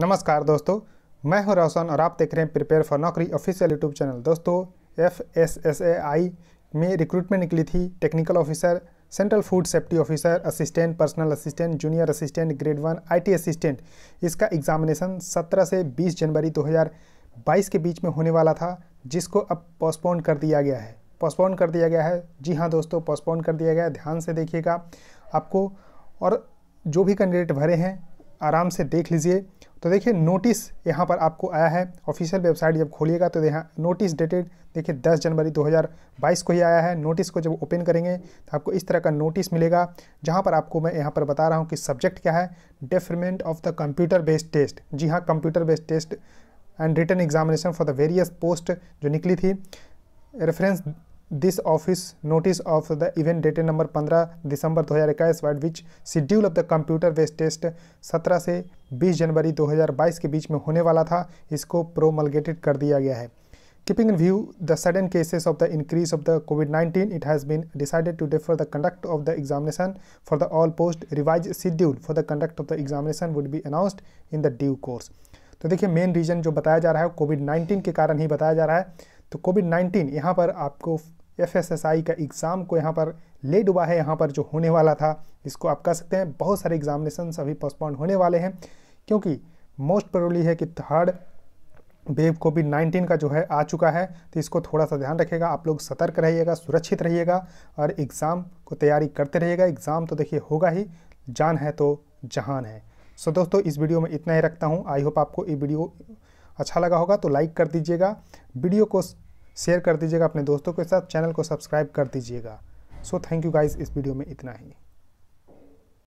नमस्कार दोस्तों मैं हूं रोशन और आप देख रहे हैं प्रिपेयर फॉर नौकरी ऑफिशियल यूट्यूब चैनल दोस्तों F S S A I में रिक्रूटमेंट निकली थी technical officer central food safety officer assistant personal assistant junior assistant grade one IT assistant इसका एग्जामिनेशन 17 से 20 जनवरी 2022 के बीच में होने वाला था जिसको अब पोस्टपोन कर दिया गया है पोस्टपोन कर दिया गया है जी हाँ दोस्तों पोस्टपोन कर दिया गया है ध्यान से देखिएगा आपको और जो भी कैंडिडेट भरे हैं आराम से देख लीजिए तो देखिए नोटिस यहाँ पर आपको आया है ऑफिशियल वेबसाइट जब खोलिएगा तो यहाँ नोटिस डेटेड देखिए 10 जनवरी 2022 को ही आया है नोटिस को जब ओपन करेंगे तो आपको इस तरह का नोटिस मिलेगा जहाँ पर आपको मैं यहाँ पर बता रहा हूँ कि सब्जेक्ट क्या है deferment of the computer based test जी हाँ computer based test and written examination for the various post जो निकली थी reference this office notice of the event dated number पंद्रह दिसंबर दो हज़ार इक्कीस which schedule of the computer based test सत्रह से बीस जनवरी दो हज़ार बाईस के बीच में होने वाला था इसको प्रोमलगेटेड कर दिया गया है keeping in view the sudden cases of the increase of the covid nineteen it has been decided to defer the conduct of the examination for the all post revise schedule for the conduct of the examination would be announced in the due course तो देखिए main reason जो बताया जा रहा है Covid nineteen के कारण ही बताया जा रहा है तो कोविड नाइन्टीन यहाँ पर आपको एफ का एग्ज़ाम को यहाँ पर लेट हुआ है यहाँ पर जो होने वाला था इसको आप कह सकते हैं बहुत सारे एग्जामिनेशन अभी पोस्टपोन होने वाले हैं क्योंकि मोस्ट प्रोबली है कि थर्ड वेव कोविड नाइन्टीन का जो है आ चुका है तो इसको थोड़ा सा ध्यान रखेगा आप लोग सतर्क रहिएगा सुरक्षित रहिएगा और एग्ज़ाम को तैयारी करते रहिएगा एग्ज़ाम तो देखिए होगा ही जान है तो जहान है सो so, दोस्तों इस वीडियो में इतना ही रखता हूँ आई होप आपको ये वीडियो अच्छा लगा होगा तो लाइक कर दीजिएगा वीडियो को शेयर कर दीजिएगा अपने दोस्तों के साथ चैनल को सब्सक्राइब कर दीजिएगा सो थैंक यू गाइज इस वीडियो में इतना ही